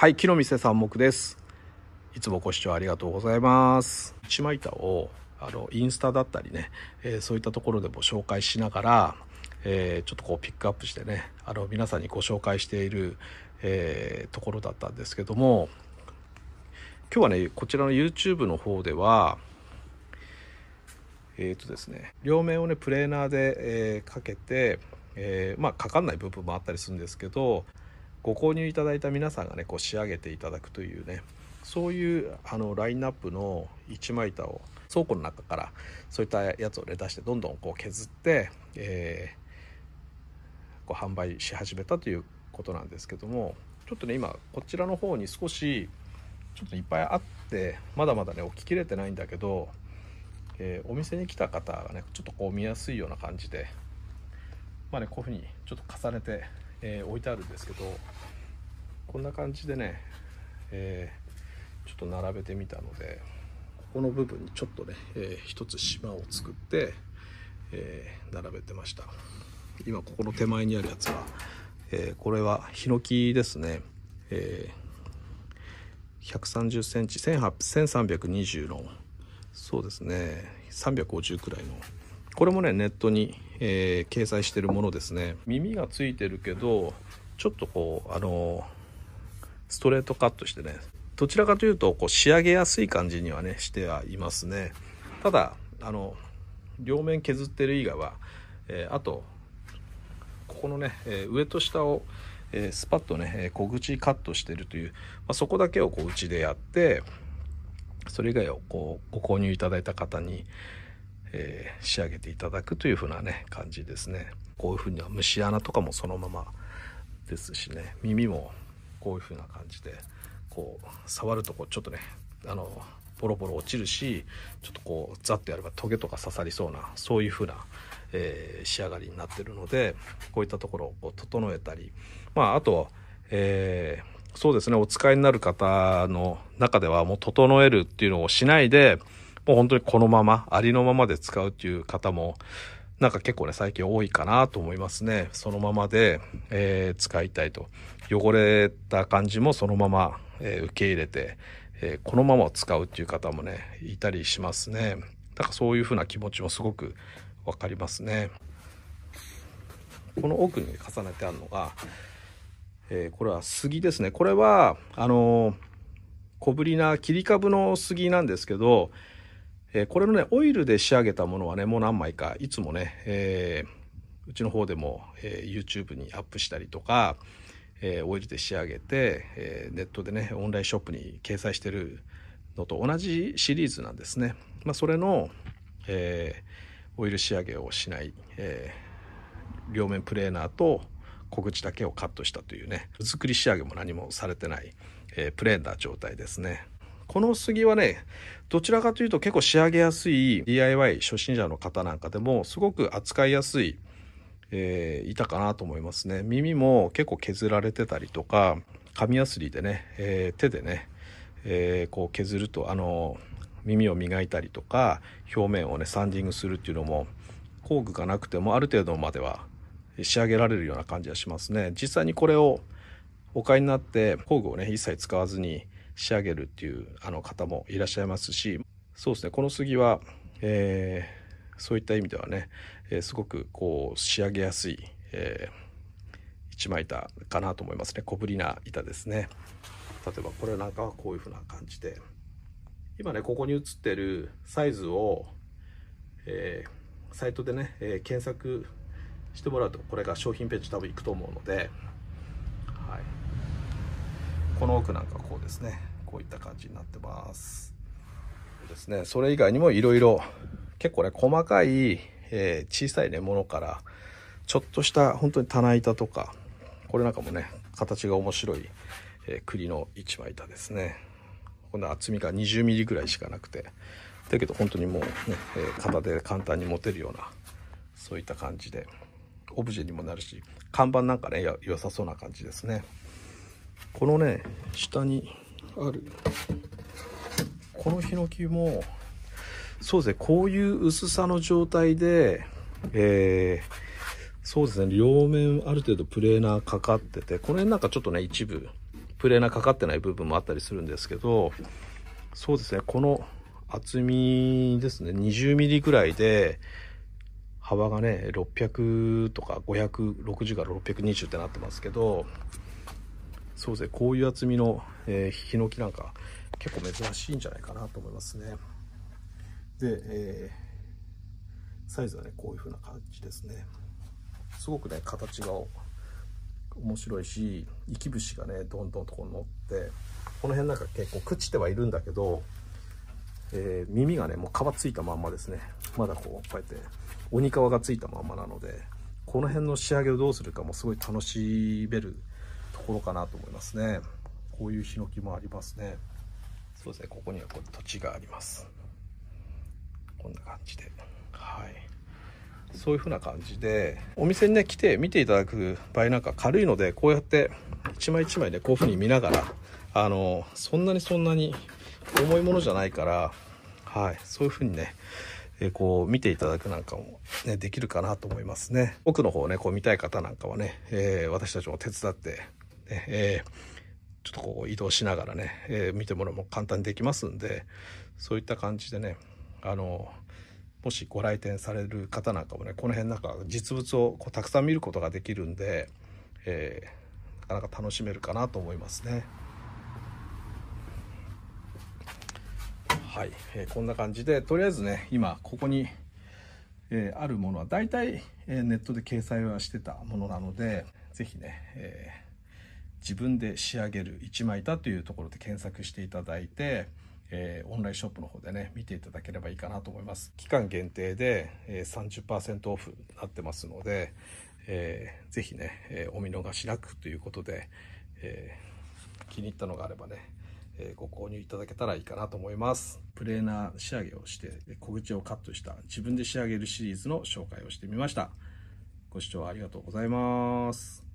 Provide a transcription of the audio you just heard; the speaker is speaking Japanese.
はい、木の店三木です。いつもご視聴ありがとうございます。一枚板をあのインスタだったりね、えー、そういったところでも紹介しながら、えー、ちょっとこうピックアップしてね、あの皆さんにご紹介している、えー、ところだったんですけども、今日はね、こちらの YouTube の方では、えっ、とですね、両面をね、プレーナーで、えかけて、えまあ、かかんない部分もあったりするんですけど、ご購入いただいた皆さんがねこう仕上げていただくというねそういうあのラインナップの一枚板を倉庫の中からそういったやつを、ね、出してどんどんこう削って、えー、こう販売し始めたということなんですけどもちょっとね今こちらの方に少しちょっといっぱいあってまだまだね置ききれてないんだけど、えー、お店に来た方がねちょっとこう見やすいような感じでまあねこういうふうにちょっと重ねてえー、置いてあるんですけどこんな感じでね、えー、ちょっと並べてみたのでここの部分にちょっとね、えー、一つ島を作って、えー、並べてました今ここの手前にあるやつは、えこれはヒノキですね、えー、130センチ1320のそうですね350くらいのこれもねネットに、えー、掲載してるものですね耳がついてるけどちょっとこうあのストレートカットしてねどちらかというとこう仕上げやすい感じにはねしてはいますねただあの両面削ってる以外は、えー、あとここのね、えー、上と下を、えー、スパッとね小口カットしてるという、まあ、そこだけをこううちでやってそれ以外をこうご購入いただいた方に、えー、仕上げていただくというふうなね感じですねこういうふうには虫穴とかもそのままですしね耳もこういうふうな感じでこう触るとこうちょっとねあのボロボロ落ちるしちょっとこうザッとやればトゲとか刺さりそうなそういう風な、えー、仕上がりになってるのでこういったところを整えたりまああとえー、そうですねお使いになる方の中ではもう整えるっていうのをしないでもう本当にこのまま、ありのままで使うっていう方も、なんか結構ね、最近多いかなと思いますね。そのままで、えー、使いたいと。汚れた感じもそのまま、えー、受け入れて、えー、このままを使うっていう方もね、いたりしますね。だからそういうふうな気持ちもすごくわかりますね。この奥に重ねてあるのが、えー、これは杉ですね。これは、あの小ぶりな切り株の杉なんですけど、えー、これのね、オイルで仕上げたものはね、もう何枚か、いつもね、えー、うちの方でも、えー、YouTube にアップしたりとか、えオイルで仕上げて、えネットでね、オンラインショップに掲載してるのと同じシリーズなんですね。まあ、それの、えオイル仕上げをしない、え両面プレーナーと小口だけをカットしたというね、手作り仕上げも何もされてない、えプレーンな状態ですね。この杉はね、どちらかというと結構仕上げやすい DIY 初心者の方なんかでもすごく扱いやすい、えー、板かなと思いますね。耳も結構削られてたりとか、紙やすりでね、えー、手でね、えー、こう削ると、あの耳を磨いたりとか、表面をね、サンディングするっていうのも、工具がなくてもある程度までは仕上げられるような感じはしますね。実際にこれをお買いになって工具をね、一切使わずに仕上げるっていうあの方もいらっしゃいますしそうですねこの杉は、えー、そういった意味ではね、えー、すごくこう仕上げやすい、えー、一枚板かなと思いますね小ぶりな板ですね例えばこれなんかはこういうふうな感じで今ねここに写ってるサイズを、えー、サイトでね、えー、検索してもらうとこれが商品ページ多分行くと思うので、はい、この奥なんかこうですねこういった感じになってますですねそれ以外にもいろいろ結構ね細かい、えー、小さいねものからちょっとした本当に棚板とかこれなんかもね形が面白い、えー、栗の一枚板ですねこの厚みが 20mm ぐらいしかなくてだけど本当にもうね、えー、片手で簡単に持てるようなそういった感じでオブジェにもなるし看板なんかね良さそうな感じですねこのね下にあるこのヒノキもそうですねこういう薄さの状態でえー、そうですね両面ある程度プレーナーかかっててこの辺なんかちょっとね一部プレーナーかかってない部分もあったりするんですけどそうですねこの厚みですね 20mm ぐらいで幅がね600とか560から620ってなってますけどそうですねこういう厚みの、えー、ヒノキなんか結構珍しいんじゃないかなと思いますねで、えー、サイズはねこういう風な感じですねすごくね形が面白いしき節がねどんどんとこう乗ってこの辺なんか結構朽ちてはいるんだけど、えー、耳がねもう皮ついたまんまですねまだこうこうやって鬼皮がついたまんまなのでこの辺の仕上げをどうするかもすごい楽しめるころかなと思いますねこういうヒノキもありますねそうですねここにはこう土地がありますこんな感じではいそういう風な感じでお店にね来て見ていただく場合なんか軽いのでこうやって一枚一枚ねこういう風に見ながらあのそんなにそんなに重いものじゃないからはいそういう風にねえこう見ていただくなんかも、ね、できるかなと思いますね。奥の方ね、こう見たい方なんかはね、えー、私たちも手伝ってね、えー、ちょっとこう移動しながらね、えー、見てもらうも簡単にできますんで、そういった感じでね、あの、もしご来店される方なんかもね、この辺なんか実物をこうたくさん見ることができるんで、えー、なかなか楽しめるかなと思いますね。はい、えー、こんな感じで、とりあえずね、今ここに、えー、あるものは大体、えー、ネットで掲載はしてたものなので、是非ね、えー自分で仕上げる1枚板というところで検索していただいて、えー、オンラインショップの方でね見ていただければいいかなと思います期間限定で、えー、30%オフになってますので、えー、ぜひね、えー、お見逃しなくということで、えー、気に入ったのがあればね、えご購入いただけたらいいかなと思いますプレーナー仕上げをして小口をカットした自分で仕上げるシリーズの紹介をしてみましたご視聴ありがとうございます